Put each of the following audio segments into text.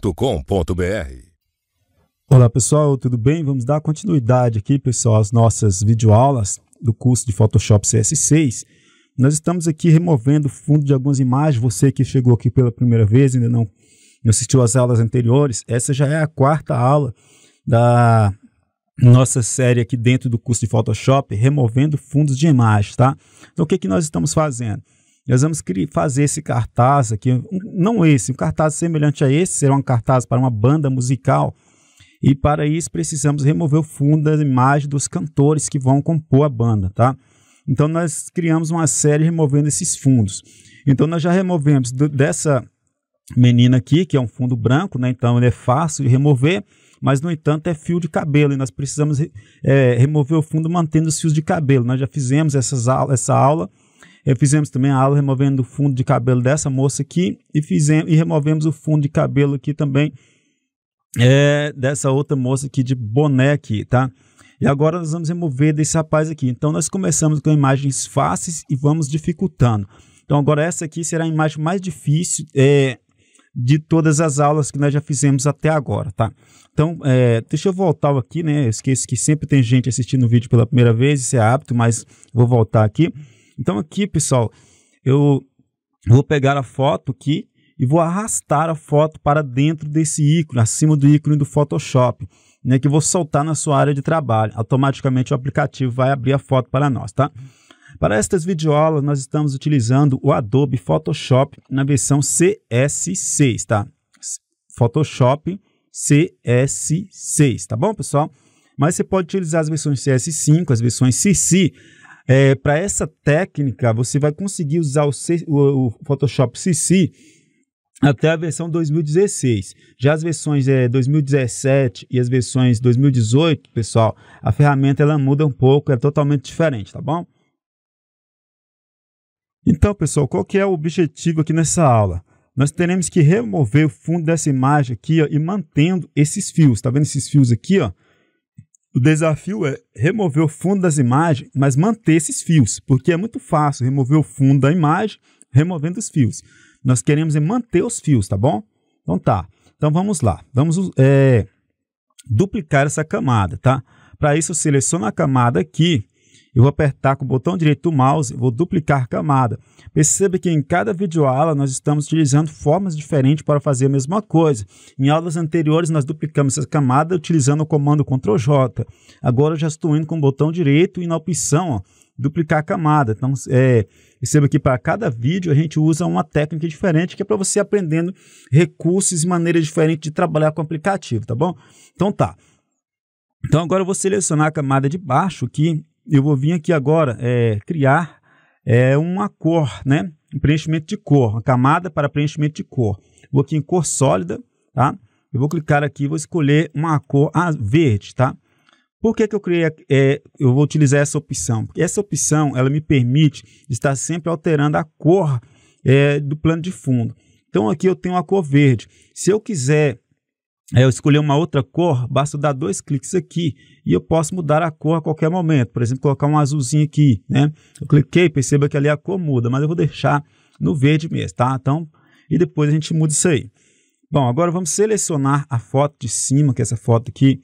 www.radiofobia.com.br Olá pessoal, tudo bem? Vamos dar continuidade aqui, pessoal, às nossas videoaulas do curso de Photoshop CS6. Nós estamos aqui removendo o fundo de algumas imagens. Você que chegou aqui pela primeira vez, ainda não, assistiu às aulas anteriores, essa já é a quarta aula da nossa série aqui dentro do curso de Photoshop, removendo fundos de imagens, tá? Então o que, é que nós estamos fazendo? Nós vamos fazer esse cartaz aqui, um, não esse, um cartaz semelhante a esse, será um cartaz para uma banda musical. E para isso precisamos remover o fundo da imagem dos cantores que vão compor a banda, tá? Então nós criamos uma série removendo esses fundos. Então nós já removemos do, dessa menina aqui, que é um fundo branco, né? Então ele é fácil de remover, mas no entanto é fio de cabelo e nós precisamos é, remover o fundo mantendo os fios de cabelo. Nós já fizemos essas essa aula e eh, fizemos também a ala removendo o fundo de cabelo dessa moça aqui e, fizemos, e removemos o fundo de cabelo aqui também é, dessa outra moça aqui de boné aqui, tá? E agora nós vamos remover desse rapaz aqui. Então nós começamos com imagens fáceis e vamos dificultando. Então agora essa aqui será a imagem mais difícil é, de todas as aulas que nós já fizemos até agora, tá? Então, é, deixa eu voltar aqui, né? Eu esqueço que sempre tem gente assistindo o vídeo pela primeira vez, isso é hábito, mas vou voltar aqui. Então aqui, pessoal, eu vou pegar a foto aqui e vou arrastar a foto para dentro desse ícone, acima do ícone do Photoshop, né, que vou soltar na sua área de trabalho. Automaticamente o aplicativo vai abrir a foto para nós, tá? Para estas videoaulas, nós estamos utilizando o Adobe Photoshop na versão CS6, tá? Photoshop CS6, tá bom, pessoal? Mas você pode utilizar as versões CS5, as versões CC, é, Para essa técnica, você vai conseguir usar o, C, o, o Photoshop CC até a versão 2016. Já as versões é, 2017 e as versões 2018, pessoal, a ferramenta ela muda um pouco, é totalmente diferente, tá bom? Então, pessoal, qual que é o objetivo aqui nessa aula? Nós teremos que remover o fundo dessa imagem aqui ó, e mantendo esses fios, tá vendo esses fios aqui, ó? O desafio é remover o fundo das imagens, mas manter esses fios, porque é muito fácil remover o fundo da imagem removendo os fios. Nós queremos é manter os fios, tá bom? Então tá. Então vamos lá. Vamos é, duplicar essa camada, tá? Para isso, seleciona a camada aqui eu vou apertar com o botão direito do mouse, vou duplicar camada. Perceba que em cada videoaula nós estamos utilizando formas diferentes para fazer a mesma coisa. Em aulas anteriores nós duplicamos essa camada utilizando o comando Ctrl J. Agora eu já estou indo com o botão direito e na opção ó, duplicar camada. Então, é, perceba que para cada vídeo a gente usa uma técnica diferente que é para você aprendendo recursos e maneiras diferentes de trabalhar com o aplicativo, tá bom? Então tá. Então agora eu vou selecionar a camada de baixo aqui eu vou vir aqui agora é, criar é, uma cor, né? Um preenchimento de cor, uma camada para preenchimento de cor. Vou aqui em cor sólida, tá? Eu vou clicar aqui, vou escolher uma cor ah, verde, tá? Por que, que eu criei, é, eu vou utilizar essa opção? Porque essa opção, ela me permite estar sempre alterando a cor é, do plano de fundo. Então, aqui eu tenho a cor verde. Se eu quiser eu escolher uma outra cor, basta dar dois cliques aqui e eu posso mudar a cor a qualquer momento. Por exemplo, colocar um azulzinho aqui, né? Eu cliquei, perceba que ali a cor muda, mas eu vou deixar no verde mesmo, tá? Então, e depois a gente muda isso aí. Bom, agora vamos selecionar a foto de cima, que é essa foto aqui.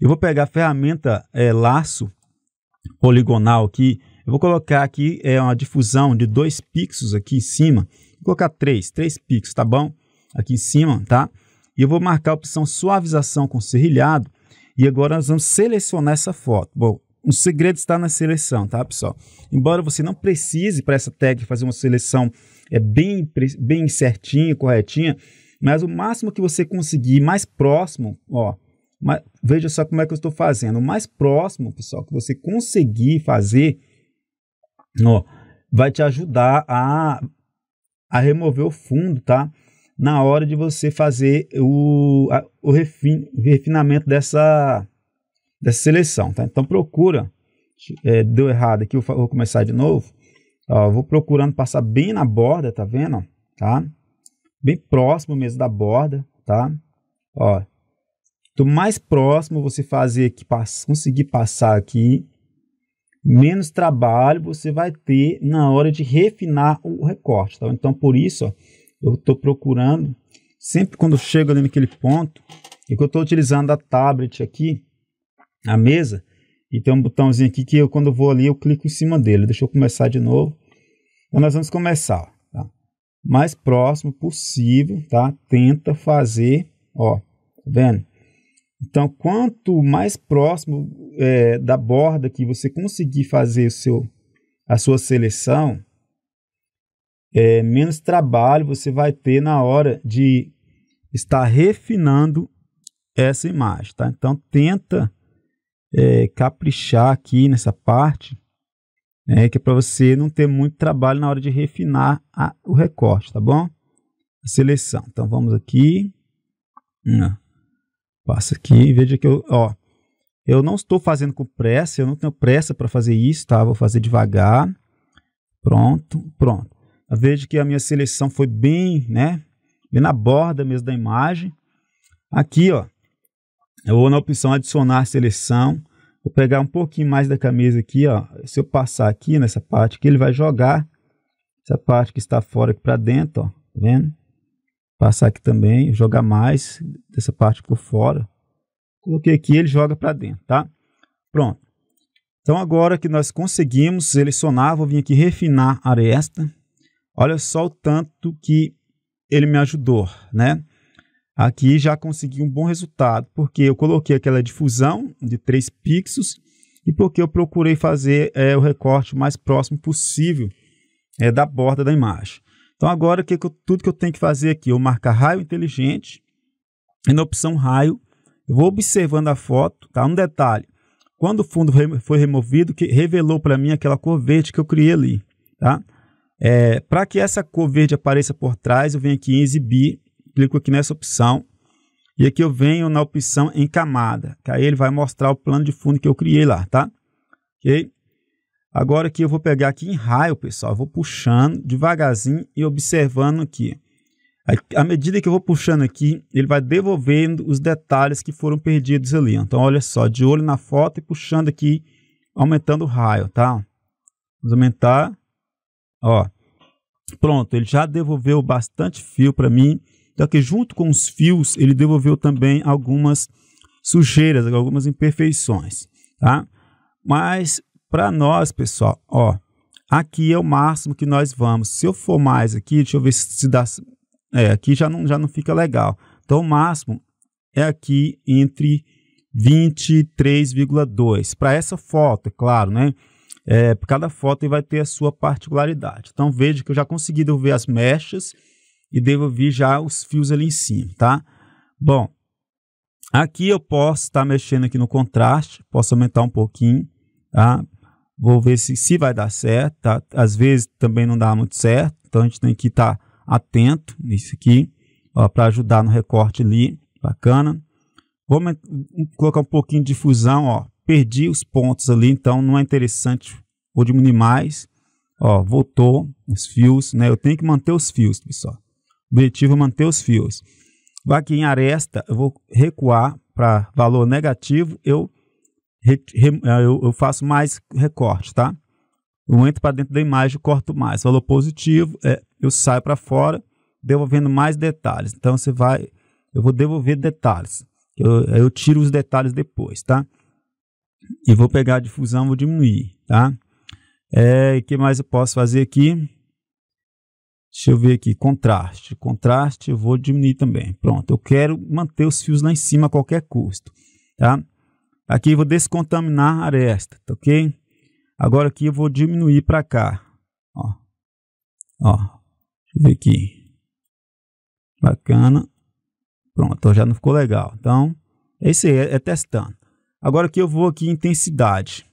Eu vou pegar a ferramenta é, laço poligonal aqui. Eu vou colocar aqui é, uma difusão de dois pixels aqui em cima. Vou colocar três, três pixels, tá bom? Aqui em cima, Tá? e eu vou marcar a opção suavização com serrilhado e agora nós vamos selecionar essa foto. Bom, o segredo está na seleção, tá, pessoal? Embora você não precise para essa tag fazer uma seleção é bem bem certinha, corretinha, mas o máximo que você conseguir mais próximo, ó, mas, veja só como é que eu estou fazendo. O mais próximo, pessoal, que você conseguir fazer, ó, vai te ajudar a, a remover o fundo, tá? na hora de você fazer o, a, o refin, refinamento dessa, dessa seleção. Tá? Então procura, é, deu errado aqui, vou começar de novo. Ó, vou procurando passar bem na borda, tá vendo? Tá? Bem próximo mesmo da borda, tá? Ó, do mais próximo você fazer que pass conseguir passar aqui, menos trabalho você vai ter na hora de refinar o recorte. Tá? Então, por isso, ó, eu estou procurando, sempre quando eu chego ali naquele ponto, e é que eu estou utilizando a tablet aqui, a mesa, e tem um botãozinho aqui que eu, quando eu vou ali, eu clico em cima dele. Deixa eu começar de novo. Então, nós vamos começar, tá? Mais próximo possível, tá? Tenta fazer, ó, tá vendo? Então, quanto mais próximo é, da borda que você conseguir fazer o seu, a sua seleção, é, menos trabalho você vai ter na hora de estar refinando essa imagem, tá? Então tenta é, caprichar aqui nessa parte, né, que é para você não ter muito trabalho na hora de refinar a, o recorte, tá bom? seleção. Então vamos aqui, não. Hum, passa aqui, veja que eu, ó, eu não estou fazendo com pressa, eu não tenho pressa para fazer isso, tá? Vou fazer devagar. Pronto, pronto. Vejo que a minha seleção foi bem, né? Bem na borda mesmo da imagem. Aqui, ó, eu vou na opção adicionar seleção. Vou pegar um pouquinho mais da camisa aqui, ó. Se eu passar aqui nessa parte aqui, ele vai jogar essa parte que está fora aqui para dentro, ó. Tá vendo? Passar aqui também, jogar mais dessa parte por fora. Coloquei aqui, ele joga para dentro, tá? Pronto. Então agora que nós conseguimos selecionar, vou vir aqui refinar a aresta. Olha só o tanto que ele me ajudou, né? Aqui já consegui um bom resultado, porque eu coloquei aquela difusão de 3 pixels e porque eu procurei fazer é, o recorte mais próximo possível é, da borda da imagem. Então agora que eu, tudo que eu tenho que fazer aqui, eu marcar raio inteligente e na opção raio eu vou observando a foto, tá? Um detalhe, quando o fundo foi removido, que revelou para mim aquela cor verde que eu criei ali, tá? É, Para que essa cor verde apareça por trás, eu venho aqui em exibir, clico aqui nessa opção, e aqui eu venho na opção em camada, que aí ele vai mostrar o plano de fundo que eu criei lá, tá? Ok? Agora aqui eu vou pegar aqui em raio, pessoal, eu vou puxando devagarzinho e observando aqui. À medida que eu vou puxando aqui, ele vai devolvendo os detalhes que foram perdidos ali. Então, olha só, de olho na foto e puxando aqui, aumentando o raio, tá? Vamos aumentar. Ó, pronto, ele já devolveu bastante fio para mim. Só então, que junto com os fios, ele devolveu também algumas sujeiras, algumas imperfeições, tá? Mas para nós, pessoal, ó, aqui é o máximo que nós vamos. Se eu for mais aqui, deixa eu ver se dá. É, aqui já não, já não fica legal. Então, o máximo é aqui entre 23,2. Para essa foto, é claro, né? É, cada foto vai ter a sua particularidade. Então veja que eu já consegui devolver as mechas e devolvi já os fios ali em cima, tá? Bom, aqui eu posso estar tá mexendo aqui no contraste, posso aumentar um pouquinho, tá? Vou ver se, se vai dar certo, tá? Às vezes também não dá muito certo, então a gente tem que estar tá atento nisso aqui, para ajudar no recorte ali, bacana. Vou colocar um pouquinho de difusão, ó, perdi os pontos ali, então não é interessante, vou diminuir mais. Ó, voltou os fios, né? Eu tenho que manter os fios, pessoal. O objetivo é manter os fios. Vai aqui em aresta, eu vou recuar para valor negativo, eu, re, eh, eu, eu, faço mais recorte, tá? Eu entro para dentro da imagem, corto mais. Valor positivo, é, eu saio para fora, devolvendo mais detalhes. Então, você vai, eu vou devolver detalhes. Eu, eu tiro os detalhes depois, tá? e vou pegar a difusão, vou diminuir, tá? É, que mais eu posso fazer aqui? Deixa eu ver aqui, contraste. Contraste eu vou diminuir também. Pronto, eu quero manter os fios lá em cima a qualquer custo, tá? Aqui eu vou descontaminar a aresta, tá ok? Agora aqui eu vou diminuir para cá, ó. Ó, deixa eu ver aqui. Bacana. Pronto, já não ficou legal. Então, esse é, é, é testando. Agora que eu vou aqui em intensidade.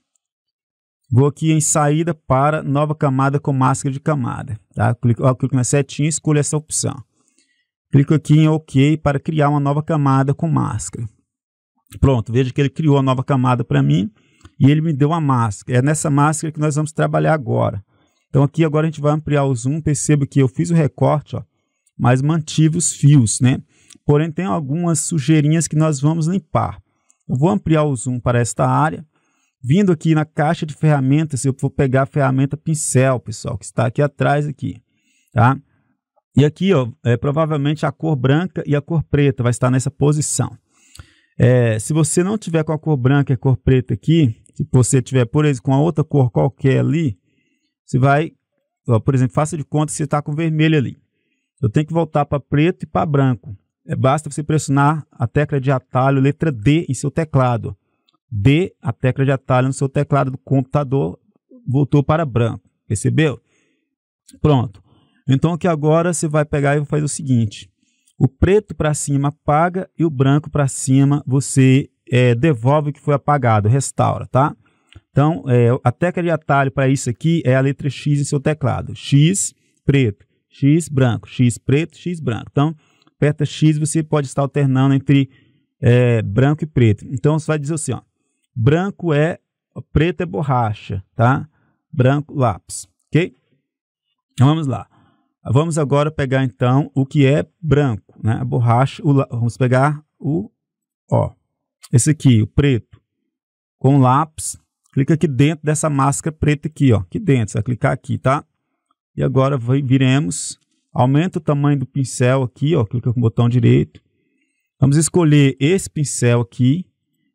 Vou aqui em saída para nova camada com máscara de camada. Tá? Clico, clico na setinha e escolho essa opção. Clico aqui em OK para criar uma nova camada com máscara. Pronto, veja que ele criou a nova camada para mim e ele me deu uma máscara. É nessa máscara que nós vamos trabalhar agora. Então aqui agora a gente vai ampliar o zoom. Perceba que eu fiz o recorte, ó, mas mantive os fios, né? Porém tem algumas sujeirinhas que nós vamos limpar vou ampliar o zoom para esta área. Vindo aqui na caixa de ferramentas, eu vou pegar a ferramenta pincel, pessoal, que está aqui atrás aqui, tá? E aqui, ó, é, provavelmente a cor branca e a cor preta vai estar nessa posição. É, se você não tiver com a cor branca e a cor preta aqui, se você tiver, por exemplo, com a outra cor qualquer ali, você vai, ó, por exemplo, faça de conta que você está com vermelho ali. Eu tenho que voltar para preto e para branco. É, basta você pressionar a tecla de atalho, letra D, em seu teclado. D, a tecla de atalho no seu teclado do computador, voltou para branco. Percebeu? Pronto. Então aqui agora você vai pegar e fazer o seguinte: o preto para cima apaga e o branco para cima você é, devolve o que foi apagado, restaura, tá? Então é, a tecla de atalho para isso aqui é a letra X em seu teclado: X preto, X branco, X preto, X branco. Então aperta X, você pode estar alternando entre é, branco e preto. Então você vai dizer assim: ó, branco é preto é borracha, tá? Branco lápis, ok? Então vamos lá. Vamos agora pegar então o que é branco, né? A borracha, o, vamos pegar o ó, esse aqui, o preto, com lápis. Clica aqui dentro dessa máscara preta aqui, ó, aqui dentro. Você vai clicar aqui, tá? E agora viremos Aumenta o tamanho do pincel aqui, ó, clica com o botão direito. Vamos escolher esse pincel aqui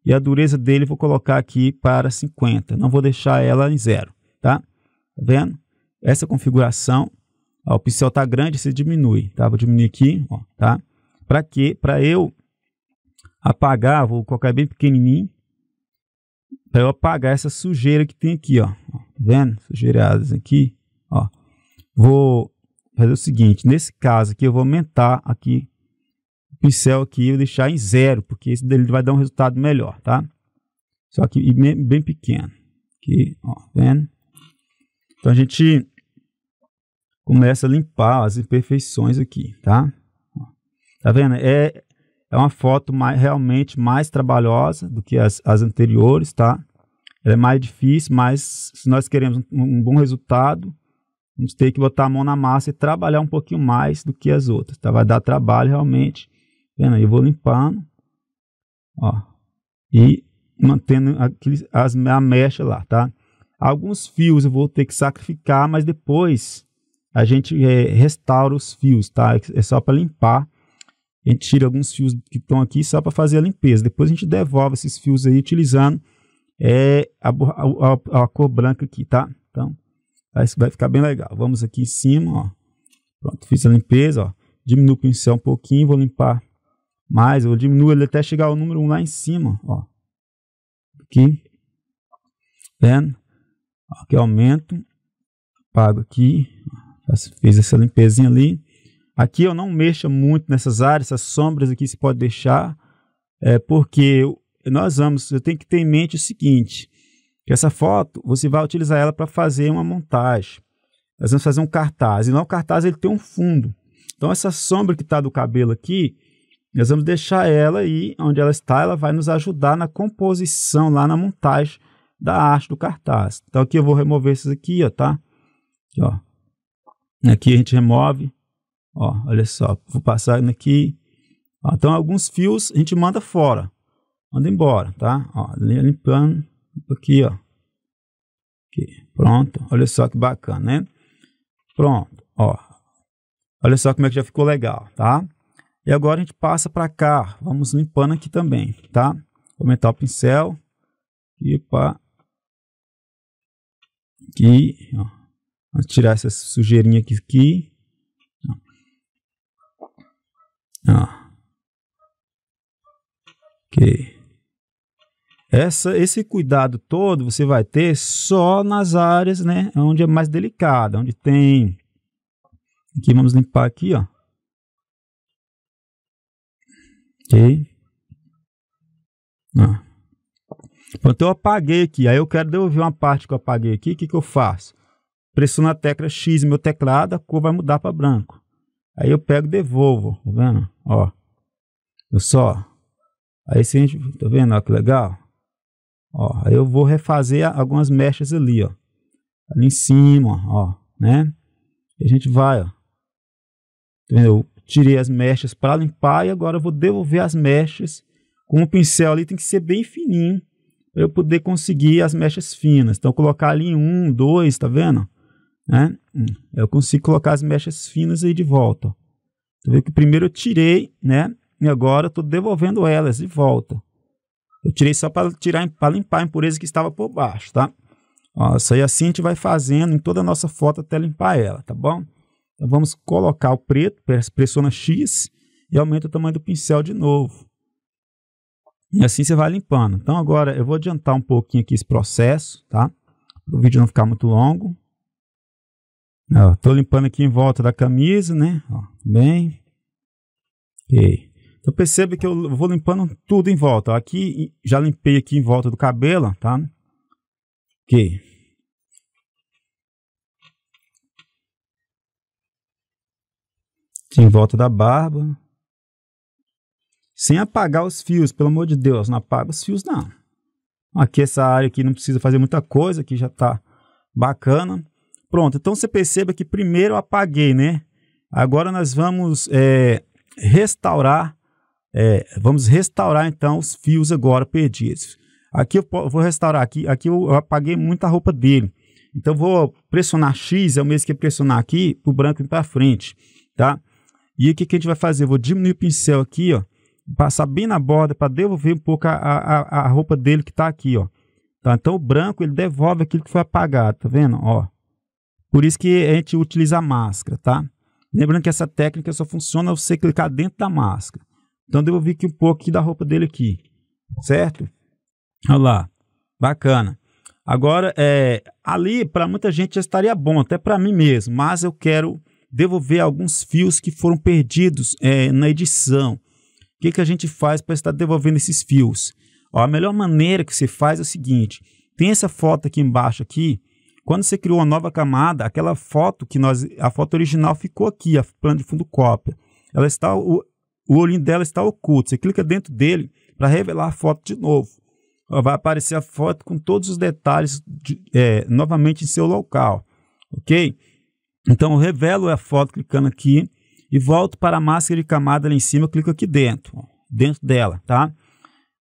e a dureza dele vou colocar aqui para 50. Não vou deixar ela em zero, tá? Tá vendo? Essa configuração, ó, o pincel tá grande, você diminui, tá? Vou diminuir aqui, ó, tá? Para quê? Para eu apagar, vou colocar bem pequenininho, para eu apagar essa sujeira que tem aqui, ó. Tá vendo? Sujeiradas aqui, ó. Vou fazer o seguinte, nesse caso aqui eu vou aumentar aqui o pincel aqui e deixar em zero, porque esse dele vai dar um resultado melhor, tá? Só que bem, bem pequeno. Aqui, ó, tá vendo? Então a gente começa a limpar as imperfeições aqui, tá? Tá vendo? É, é uma foto mais, realmente mais trabalhosa do que as, as anteriores, tá? Ela é mais difícil, mas se nós queremos um, um bom resultado, Vamos ter que botar a mão na massa e trabalhar um pouquinho mais do que as outras. Tá? Vai dar trabalho realmente. Vendo aí, eu vou limpando. Ó, e mantendo aqueles, as, a mecha lá, tá? Alguns fios eu vou ter que sacrificar, mas depois a gente é, restaura os fios, tá? É, é só para limpar. A gente tira alguns fios que estão aqui só para fazer a limpeza. Depois a gente devolve esses fios aí utilizando é, a, a, a, a cor branca aqui, tá? Então, vai ficar bem legal. Vamos aqui em cima, ó. Pronto, fiz a limpeza, ó. Diminuo o pincel um pouquinho, vou limpar mais. Eu diminuo ele até chegar ao número 1 lá em cima, ó. Aqui. Vendo? Aqui aumento. Apago aqui. Fiz essa limpezinha ali. Aqui eu não mexo muito nessas áreas, essas sombras aqui se pode deixar, é porque nós vamos, eu tenho que ter em mente o seguinte, que essa foto, você vai utilizar ela para fazer uma montagem. Nós vamos fazer um cartaz. E no cartaz ele tem um fundo. Então essa sombra que está do cabelo aqui, nós vamos deixar ela aí onde ela está. Ela vai nos ajudar na composição, lá na montagem da arte do cartaz. Então aqui eu vou remover esses aqui, ó, tá? Aqui, ó. Aqui a gente remove. Ó, olha só, vou passar aqui. Ó, então alguns fios a gente manda fora. Manda embora, tá? Ó, limpando aqui, ó. Aqui, pronto. Olha só que bacana, né? Pronto, ó. Olha só como é que já ficou legal, tá? E agora a gente passa para cá. Vamos limpando aqui também, tá? Vou aumentar o pincel. E para Aqui, ó. Vamos tirar essa sujeirinha aqui. aqui. Ó. Ok. Essa, esse cuidado todo você vai ter só nas áreas né, onde é mais delicada, onde tem. Aqui vamos limpar aqui, ó. Ok. Ah. Pronto, eu apaguei aqui. Aí eu quero devolver uma parte que eu apaguei aqui. O que, que eu faço? Pressiono a tecla X no meu teclado, a cor vai mudar para branco. Aí eu pego e devolvo. Tá vendo? Ó. Eu só. Aí se a gente. Tá vendo? Ó, que legal. Ó, aí eu vou refazer algumas mechas ali, ó. Ali em cima, ó, né? E a gente vai, ó. Entendeu? Tirei as mechas para limpar e agora eu vou devolver as mechas com o pincel ali. Tem que ser bem fininho para eu poder conseguir as mechas finas. Então, colocar ali um, dois, tá vendo? Né? Eu consigo colocar as mechas finas aí de volta. que primeiro eu tirei, né? E agora eu tô devolvendo elas de volta. Eu tirei só para tirar para limpar a impureza que estava por baixo, tá? Ó, isso aí assim a gente vai fazendo em toda a nossa foto até limpar ela, tá bom? Então vamos colocar o preto, pressiona X e aumenta o tamanho do pincel de novo. E assim você vai limpando. Então agora eu vou adiantar um pouquinho aqui esse processo, tá? Para o vídeo não ficar muito longo. Estou limpando aqui em volta da camisa, né? Ó, bem. Ok. Então perceba que eu vou limpando tudo em volta. Aqui, já limpei aqui em volta do cabelo, tá? Ok. Aqui em volta da barba. Sem apagar os fios, pelo amor de Deus, não apaga os fios não. Aqui essa área aqui não precisa fazer muita coisa, aqui já tá bacana. Pronto, então você perceba que primeiro eu apaguei, né? Agora nós vamos é, restaurar é, vamos restaurar então os fios agora perdidos. Aqui eu vou restaurar aqui, aqui eu apaguei muita roupa dele. Então vou pressionar X, é o mesmo que é pressionar aqui, o branco ir para frente, tá? E o que, que a gente vai fazer? Eu vou diminuir o pincel aqui, ó, passar bem na borda para devolver um pouco a, a, a roupa dele que está aqui, ó. Tá? Então o branco ele devolve aquilo que foi apagado, tá vendo? Ó. Por isso que a gente utiliza a máscara, tá? Lembrando que essa técnica só funciona você clicar dentro da máscara. Então, devolvi aqui um pouco aqui da roupa dele aqui, certo? Olha lá, bacana. Agora, é, ali para muita gente já estaria bom, até para mim mesmo, mas eu quero devolver alguns fios que foram perdidos é, na edição. O que, que a gente faz para estar devolvendo esses fios? Ó, a melhor maneira que você faz é o seguinte, tem essa foto aqui embaixo aqui, quando você criou uma nova camada, aquela foto que nós, a foto original ficou aqui, a plano de fundo cópia. Ela está o olhinho dela está oculto. Você clica dentro dele para revelar a foto de novo. Vai aparecer a foto com todos os detalhes de, é, novamente em seu local, ok? Então, eu revelo a foto clicando aqui e volto para a máscara de camada lá em cima, clico aqui dentro, dentro dela, tá?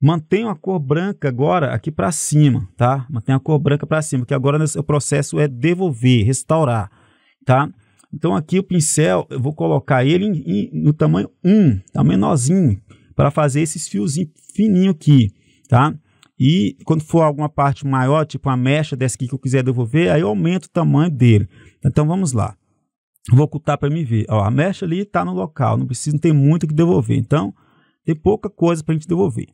Mantenho a cor branca agora aqui para cima, tá? Mantenho a cor branca para cima, que agora o processo é devolver, restaurar, tá? Então aqui o pincel, eu vou colocar ele em, em, no tamanho 1, tá menorzinho, para fazer esses fiozinhos fininho aqui, tá? E quando for alguma parte maior, tipo uma mecha dessa aqui que eu quiser devolver, aí eu aumento o tamanho dele. Então vamos lá. Vou ocultar para me ver. Ó, a mecha ali está no local, não precisa ter muito que devolver. Então, tem pouca coisa para a gente devolver.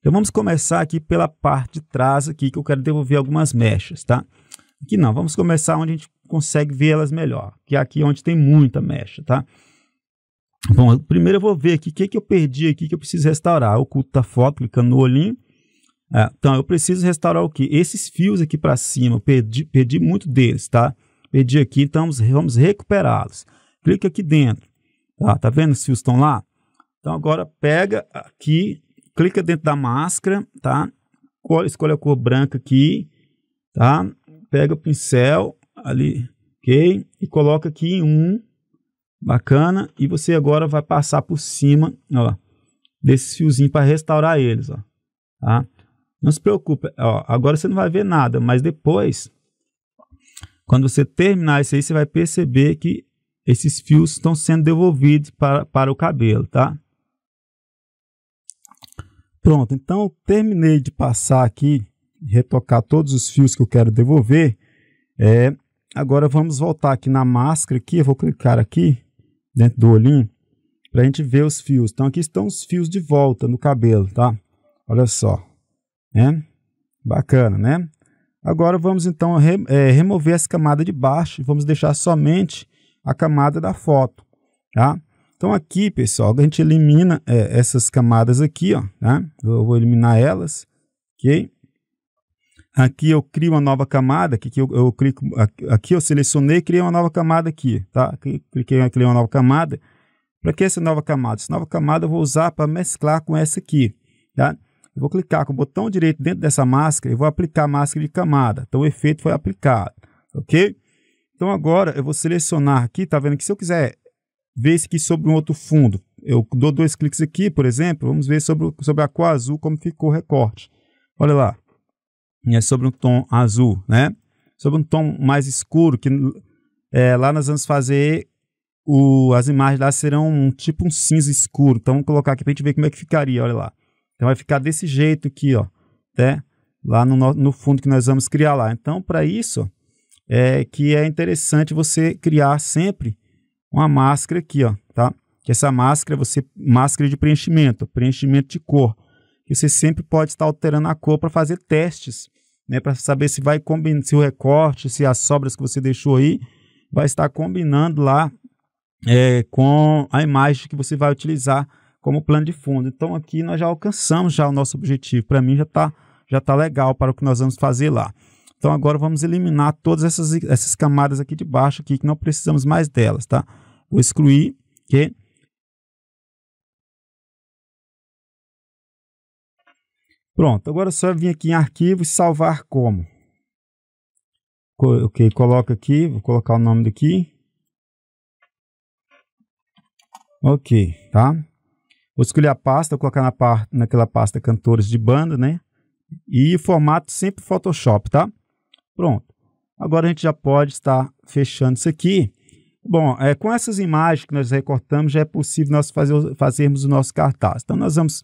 Então vamos começar aqui pela parte de trás aqui que eu quero devolver algumas mechas, tá? Aqui não, vamos começar onde a gente consegue ver elas melhor, que é aqui onde tem muita mecha, tá? Bom, primeiro eu vou ver aqui o que, que eu perdi aqui que eu preciso restaurar. Eu oculto a tá foto, clicando no olhinho. É, então, eu preciso restaurar o que? Esses fios aqui para cima, eu perdi, perdi muito deles, tá? Perdi aqui, então vamos, vamos recuperá-los. Clica aqui dentro, tá? Tá vendo os fios estão lá? Então, agora pega aqui, clica dentro da máscara, tá? Escolhe a cor branca aqui, tá? pega o pincel ali, ok? E coloca aqui em um, bacana. E você agora vai passar por cima, ó, Desse fiozinho para restaurar eles, ó, tá? Não se preocupe, ó, agora você não vai ver nada, mas depois, quando você terminar isso aí, você vai perceber que esses fios estão sendo devolvidos para, para o cabelo, tá? Pronto, então terminei de passar aqui retocar todos os fios que eu quero devolver, é, agora vamos voltar aqui na máscara aqui, eu vou clicar aqui dentro do olhinho para a gente ver os fios. Então aqui estão os fios de volta no cabelo, tá? Olha só, né? Bacana, né? Agora vamos então re é, remover essa camada de baixo e vamos deixar somente a camada da foto, tá? Então aqui, pessoal, a gente elimina é, essas camadas aqui, ó, tá? Eu vou eliminar elas, ok? Aqui eu crio uma nova camada, aqui eu, eu clico, aqui eu selecionei, criei uma nova camada aqui, tá? Cliquei cliquei, criei uma nova camada. Para que essa nova camada? Essa nova camada eu vou usar para mesclar com essa aqui, tá? Eu vou clicar com o botão direito dentro dessa máscara e vou aplicar a máscara de camada. Então o efeito foi aplicado, ok? Então agora eu vou selecionar aqui, tá vendo que se eu quiser ver isso aqui sobre um outro fundo, eu dou dois cliques aqui, por exemplo, vamos ver sobre, sobre a cor azul como ficou o recorte. Olha lá, é sobre um tom azul, né? Sobre um tom mais escuro, que é, lá nós vamos fazer o, as imagens lá serão um, tipo um cinza escuro. Então vamos colocar aqui para a gente ver como é que ficaria, olha lá. Então vai ficar desse jeito aqui, ó, né? Lá no, no fundo que nós vamos criar lá. Então para isso é que é interessante você criar sempre uma máscara aqui, ó, tá? Que essa máscara é você máscara de preenchimento, preenchimento de cor que você sempre pode estar alterando a cor para fazer testes, né, para saber se vai combinar, se o recorte, se as sobras que você deixou aí vai estar combinando lá é, com a imagem que você vai utilizar como plano de fundo. Então aqui nós já alcançamos já o nosso objetivo. Para mim já está já tá legal para o que nós vamos fazer lá. Então agora vamos eliminar todas essas, essas camadas aqui de baixo aqui que não precisamos mais delas, tá? Vou excluir, que Pronto, agora é só vir aqui em arquivo e salvar como. Ok, coloca aqui, vou colocar o nome daqui. Ok, tá? Vou escolher a pasta, vou colocar na par, naquela pasta cantores de banda, né? E formato sempre Photoshop, tá? Pronto. Agora a gente já pode estar fechando isso aqui. Bom, é, com essas imagens que nós recortamos, já é possível nós fazer, fazermos o nosso cartaz. Então, nós vamos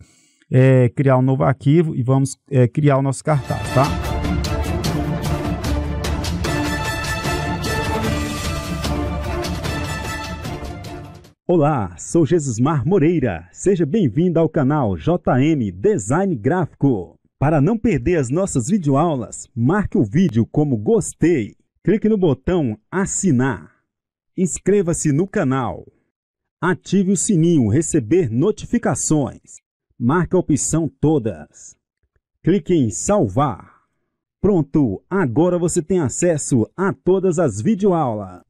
é, criar um novo arquivo e vamos é, criar o nosso cartaz, tá? Olá, sou Jesus Mar Moreira. Seja bem-vindo ao canal JM Design Gráfico. Para não perder as nossas videoaulas, marque o vídeo como gostei. Clique no botão assinar. Inscreva-se no canal. Ative o sininho receber notificações. Marque a opção Todas. Clique em Salvar. Pronto, agora você tem acesso a todas as videoaulas.